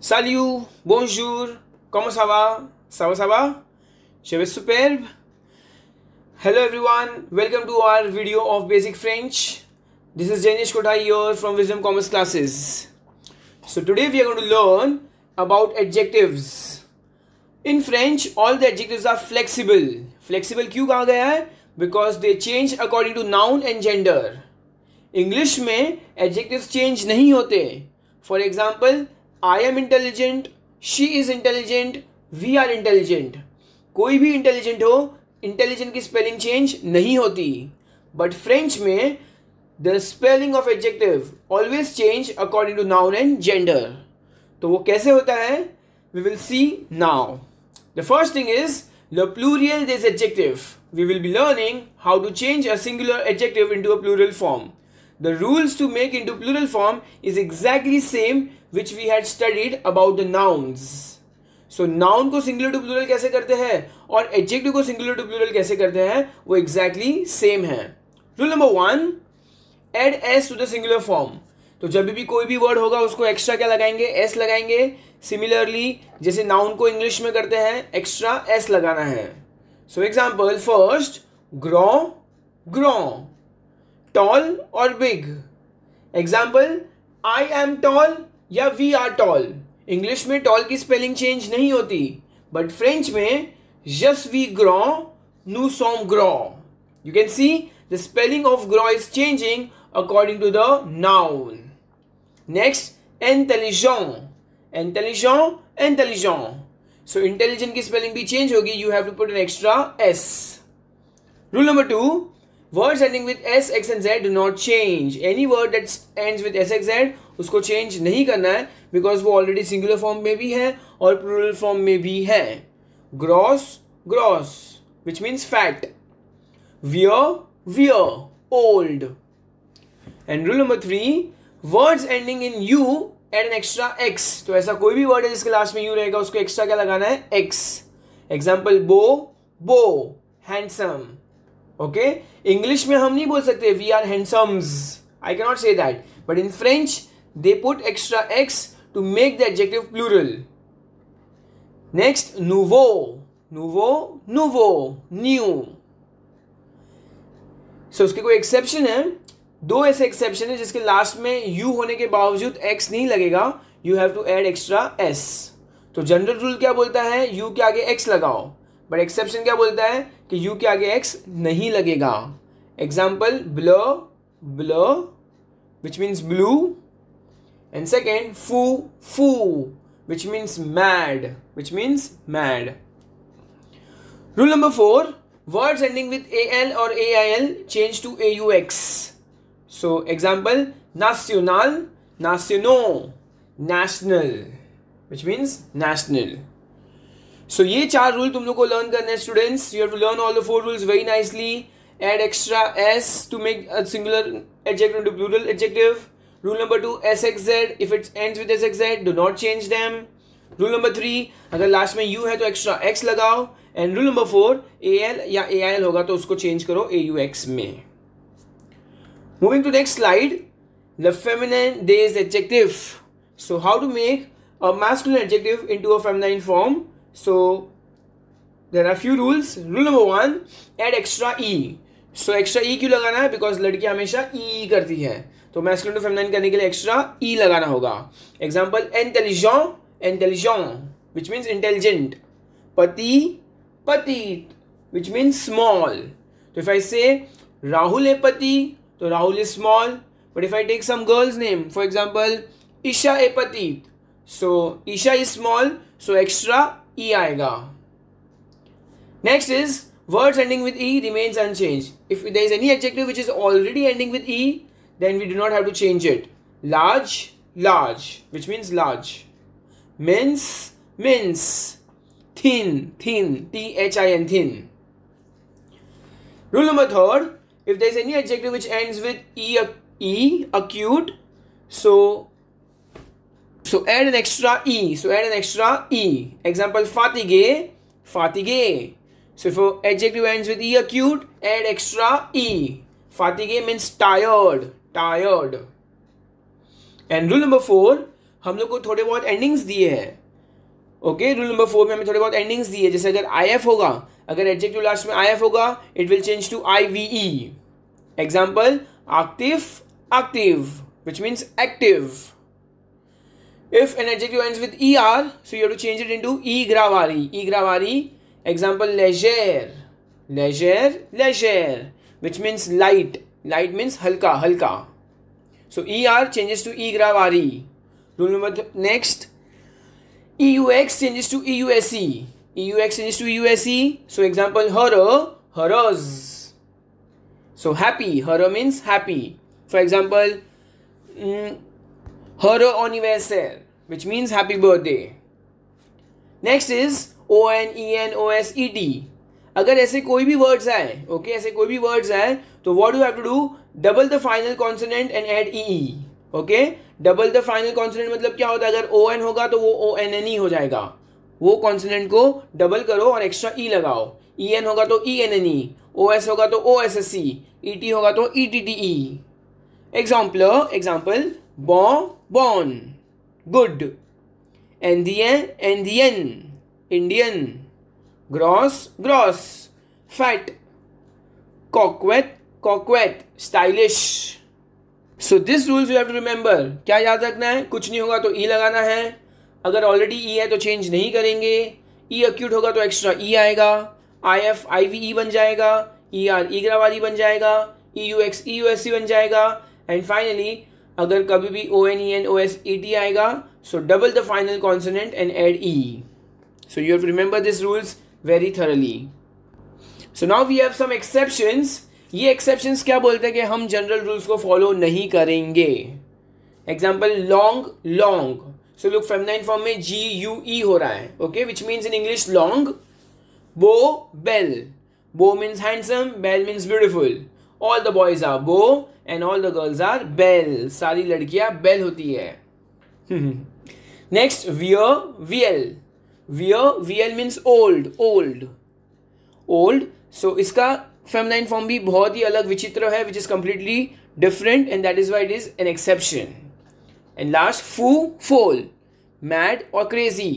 Salut, bonjour, comment ça va? Ça va, ça va? Je vais superbe. Hello everyone, welcome to our video of basic French. This is Janish Kotai here from Wisdom Commerce Classes. So today we are going to learn about adjectives. In French, all the adjectives are flexible. Flexible क्यों कहा गया है? Because they change according to noun and gender. English में adjectives change नहीं होते. For example, I am intelligent she is intelligent we are intelligent कोई भी intelligent हो इंटेलिजेंट की स्पेलिंग चेंज नहीं होती बट फ्रेंच में the spelling of adjective always change according to noun and gender तो वो कैसे होता है we will see now the first thing is the plural this adjective we will be learning how to change a singular adjective into a plural form the rules to make into plural form is exactly same which we had studied about the nouns so noun को singular to plural कैसे करते हैं और adjective को singular to plural कैसे करते हैं वो एग्जैक्टली exactly सेम है rule number one add S to the singular form तो जब भी कोई भी वर्ड होगा उसको एक्स्ट्रा क्या लगाएंगे एस लगाएंगे सिमिलरली जैसे नाउन को इंग्लिश में करते हैं एक्स्ट्रा एस लगाना है सो एग्जाम्पल फर्स्ट ग्रो ग्रो टॉल और big example I am tall या वी आर टॉल इंग्लिश में टॉल की स्पेलिंग चेंज नहीं होती बट फ्रेंच में जस वी ग्रॉ नू सॉम ग्रॉ you can see the spelling of ग्रॉ is changing according to the noun next इंटेलिजॉन इंटेलिजॉन इंटेलिजॉन सो इंटेलिजेंट की स्पेलिंग भी चेंज होगी you have to put an extra S rule number to words ending with S X and Z do not change any word that ends with S X z उसको change नहीं करना है because वो already singular form में भी है और plural form में भी है ग्रॉस ग्रॉस विच मीन्स फैट वियर वियर old and rule number three words ending in U add an extra X तो ऐसा कोई भी वर्ड है जिसके लास्ट में यू रहेगा उसको एक्स्ट्रा क्या लगाना है एक्स एग्जाम्पल बो बो हैंडसम ओके इंग्लिश में हम नहीं बोल सकते we are handsomes I cannot say that but in French They put extra X to make the adjective plural. Next, nouveau. Nouveau, nouveau, new. so, उसके कोई एक्सेप्शन है दो ऐसे एक्सेप्शन है जिसके लास्ट में यू होने के बावजूद एक्स नहीं लगेगा you have to add extra S तो जनरल रूल क्या बोलता है यू के आगे एक्स लगाओ बट एक्सेप्शन क्या बोलता है कि यू के आगे एक्स नहीं लगेगा एग्जाम्पल ब्ल ब्ल which means blue and second foo foo which means mad which means mad rule number 4 words ending with al or ail change to aux so example national nacional national which means national so ये चार rule तुम लोग को learn students. You have to learn all the four rules very nicely. add extra s to make a singular adjective into plural adjective X Z if it's If with S X Z do not change them rule number three अगर last में U है तो extra X लगाओ and rule number four A L या A I L होगा तो उसको चेंज करो ए यू एक्स में moving to next slide the feminine they is adjective so how to make a masculine adjective into a feminine form so there are few rules rule number one add extra E so extra E क्यों लगाना है because लड़की हमेशा ई e करती है तो masculine to feminine करने के लिए एक्स्ट्रा ई e लगाना होगा एग्जाम्पल इंटेलिजॉन इंटेलिजॉन विच मीन्स इंटेलिजेंट पति पति विच मीन्स स्मॉल तो इफ आई से राहुल ए पति तो Rahul is small but if I take some girls name for example Isha ए पति so Isha is small so extra E आएगा next is words ending with E remains unchange if there is any adjective which is already ending with E then we do not have to change it. Large, large, which means large. Mince, mince. Thin, thin, T-H-I-N, thin. Rule number third, if there is any adjective which ends with e, e acute, so so add an extra e. So add an extra e. Example, fatige, fatige. So if an adjective ends with e acute, add extra e. Fatige means tired. Tired and rule number four हम लोग को थोड़े बहुत endings दिए हैं okay rule number four में हमें थोड़े बहुत एंडिंग्स दिए जैसे अगर आई एफ होगा अगर एडजेक्टिव लास्ट में आई एफ होगा it will change to I V E example आक्टिव आक्टिव which means active if an adjective end with E R so you to change it into E ग्रावारी E ग्रावारी example लेजेर लेजेर लेजेर which means light light means हल्का हल्का So ER changes to E graph RE. Rule number th next. EUX changes to EUSE. EUX changes to EUSE. So example her, hers. So happy, her means happy. For example, mm, her anniversaire, which means happy birthday. Next is O N E N O S E T अगर ऐसे कोई भी words आए okay okay, ऐसे कोई भी words आए तो what you have to do double the final consonant and add E okay double the final consonant मतलब क्या होता है अगर ओ एन होगा तो वो ओ एन एन ई हो जाएगा वो कॉन्सनेंट को डबल करो और एक्स्ट्रा ई e लगाओ ई e एन होगा तो E N N E O S होगा तो O S S C E T होगा तो E T T E example example बॉ बॉन गुड एंडियन एंडियन इंडियन ग्रॉस ग्रॉस फैट कॉकवेथ कॉकवेट stylish so this rules you have to remember क्या याद रखना है कुछ नहीं होगा तो ई e लगाना है अगर ऑलरेडी ई e है तो चेंज नहीं करेंगे ई e अक्यूट होगा तो एक्स्ट्रा ई आएगा आई एफ आई वी ई बन जाएगा ई आर ई ग्रावारी बन जाएगा E U X E U S C बन जाएगा एंड फाइनली अगर कभी भी O N E N O S E T आएगा so double the final consonant and add E so you have to remember this rules very thoroughly so now we have some exceptions ये exception क्या बोलते हैं कि हम general rules को follow नहीं करेंगे एग्जाम्पल लॉन्ग लॉन्ग सो लुक फेमनाइन फॉर्म में जी यू ई हो रहा है okay which means in English long बो बेल बो मीन्स हैंडसम बेल means beautiful all the boys are बो and all the girls are बेल सारी लड़कियां बेल होती है नेक्स्ट वियर वीएल वियर वीएल means old old old so इसका फेमलाइन फॉर्म भी बहुत ही अलग विचित्र है which is completely different and that is why it is an exception and last फू फोल मैड और क्रेजी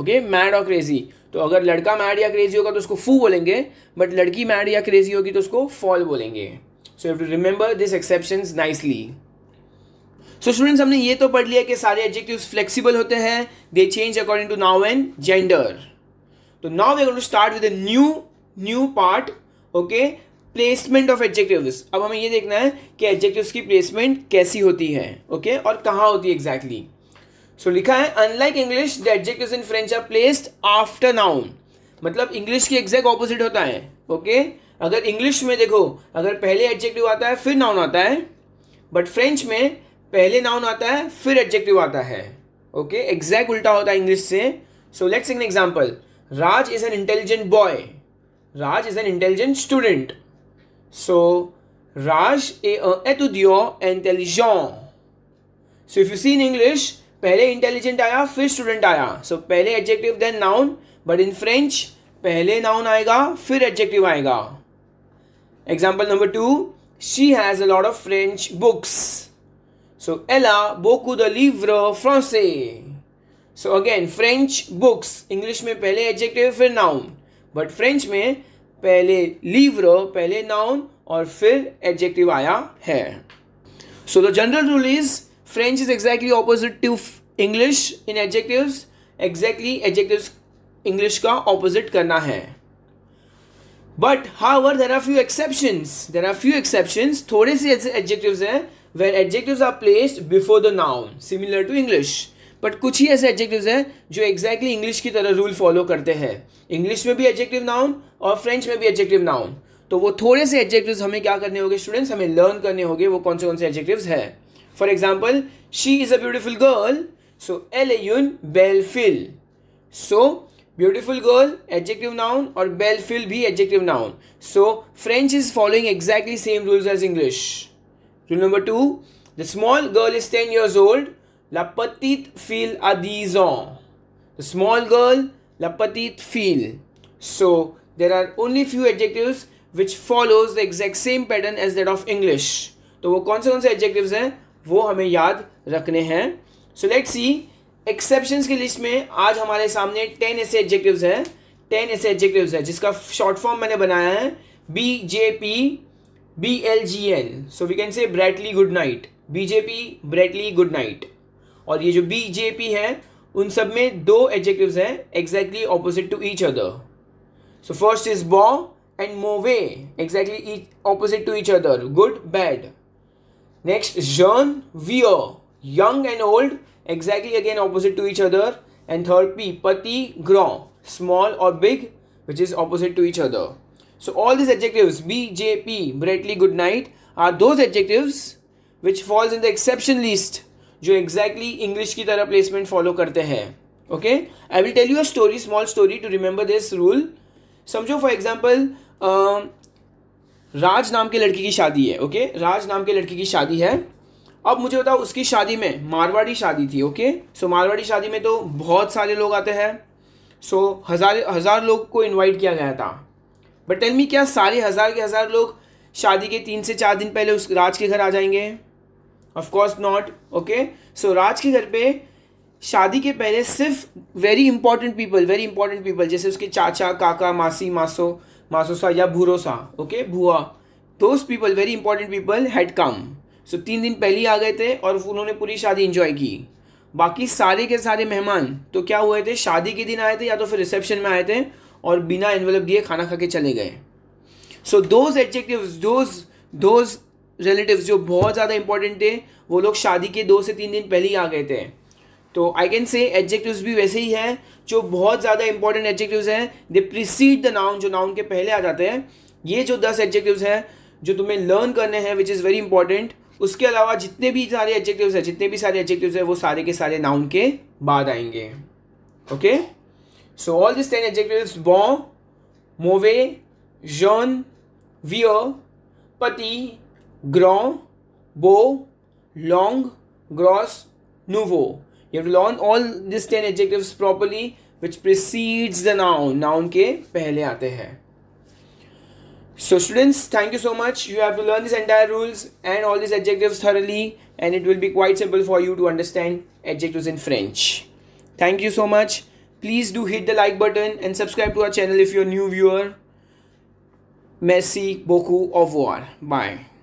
ओके मैड और क्रेजी तो अगर लड़का मैड या क्रेजी होगा तो उसको फू बोलेंगे बट लड़की मैड या क्रेजी होगी तो उसको फॉल बोलेंगे so you to remember this exception nicely so students हमने ये तो पढ़ लिया कि सारे एडजेक्टिव फ्लेक्सिबल होते हैं they change according to noun and gender तो now we to start with new new part okay placement of adjectives अब हमें ये देखना है कि एडजेक्टिव्स की प्लेसमेंट कैसी होती है ओके okay? और कहाँ होती है एग्जैक्टली सो लिखा है unlike English the adjective in French are placed after noun मतलब इंग्लिश की एग्जैक्ट ऑपोजिट होता है ओके okay? अगर इंग्लिश में देखो अगर पहले एडजेक्टिव आता है फिर नाउन आता है बट फ्रेंच में पहले नाउन आता है फिर एडजेक्टिव आता है ओके okay? एग्जैक्ट उल्टा होता है इंग्लिश से so let's an example Raj is an intelligent boy Raj is an intelligent student. So, Raj est un étudiant intelligent. So, if you see in English, पहले इंटेलिजेंट आया फिर student आया so so, पहले adjective then noun but in French पहले noun आएगा फिर adjective आएगा example number two she has a lot of French books so एला बोकू द लिव्र फ्रांसे so again French books English में पहले एडजेक्टिव फिर नाउन बट फ्रेंच में पहले लीवर पहले नाउन और फिर एडजेक्टिव आया है so the general rule is French is exactly opposite to English in adjective exactly adjective English का ऑपोजिट करना है but are there are few exception there are few exception थोड़े से एडजेक्टिव हैं where adjective are placed before the noun similar to English but कुछ ही ऐसे adjectives हैं जो एग्जैक्टली exactly इंग्लिश की तरह रूल फॉलो करते हैं इंग्लिश में भी एडजेक्टिव नाउन और फ्रेंच में भी एडजेक्टिव नाउन तो वो थोड़े से एडजेक्टिव्स हमें क्या करने होंगे स्टूडेंट्स हमें लर्न करने होंगे वो कौन से कौन से एडजेक्टिव्स हैं for example she is a beautiful girl so एल एन बेलफिल so beautiful girl adjective noun और बेलफिल भी adjective noun so French is following exactly same rules as English rule number two the small girl is ten years old La petite fille a 10 ans. The small girl, la petite fille. So there are only few adjectives which follows the exact same pattern as that of English. तो वो कौन से कौन से adjectives हैं वो हमें याद रखने हैं सो लेट्स सी एक्सेप्शन की लिस्ट में आज हमारे सामने टेन ऐसे एडजेक्टिव्स हैं टेन ऐसे एडजेक्टिव्स हैं जिसका शॉर्ट फॉर्म मैंने बनाया है B J P B L G N so we can say Bradley good night B J P Bradley good night और ये जो बीजेपी है उन सब में दो एडजेक्टिव हैं exactly opposite to each other so first is बॉ एंड मोवे exactly opposite to each other good bad next जर्न वियर young and old exactly again opposite to each other and third पी पति ग्रॉ स्मॉल और big which is opposite to each other so all this adjective B J P Bradley good night are those adjective which falls in the exception list जो exactly exactly English की तरह placement follow करते हैं okay I will tell you a story small story to remember this rule समझो for example Raj नाम के लड़की की शादी है ओके okay? राज नाम के लड़की की शादी है अब मुझे बताओ उसकी शादी में मारवाड़ी शादी थी okay okay? So so, Marwari शादी में तो बहुत सारे लोग आते हैं सो so, हज़ार हज़ार लोग को इनवाइट किया गया था बट टेल मी क्या सारे हज़ार के हज़ार लोग शादी के तीन से चार दिन पहले उस राज के घर आ जाएंगे of course not okay so Raj के घर पे शादी के पहले सिर्फ very important people very important people जैसे उसके चाचा काका मासी मासो मासोसा या भूरोसा ओके भुआ those people very important people had come so तीन दिन पहले ही आ गए थे और उन्होंने पूरी शादी इंजॉय की बाकी सारे के सारे मेहमान तो क्या हुए थे शादी के दिन आए थे या तो फिर रिसेप्शन में आए थे और बिना एनवेलप दिए खाना खा के चले गए so those adjective those those relatives जो बहुत ज़्यादा इंपॉर्टेंट थे वो लोग शादी के दो से तीन दिन पहले ही आ गए थे तो आई कैन से एडजेक्टिव्स भी वैसे ही हैं जो बहुत ज़्यादा इंपॉर्टेंट एडजेक्टिव्स हैं दे प्रिसीड द नाउन जो नाउन के पहले आ जाते हैं ये जो दस एडजेक्टिव्स हैं जो तुम्हें लर्न करने हैं विच इज़ वेरी इंपॉर्टेंट उसके अलावा जितने भी सारे एडजेक्टिव्स हैं जितने भी सारे एडजेक्टिव्स हैं वो सारे के सारे नाउन के बाद आएंगे okay so all this ten adjectives बॉ मोवे जोन वियर पति grand, beau, long, gross, nouveau. You have to learn all these 10 adjectives properly which precedes the noun. Noun ke pehle aate hai. So students, thank you so much. You have to learn these entire rules and all these adjectives thoroughly and it will be quite simple for you to understand adjectives in French. Thank you so much. Please do hit the like button and subscribe to our channel if you're a new viewer. Merci beaucoup. Au revoir. Bye.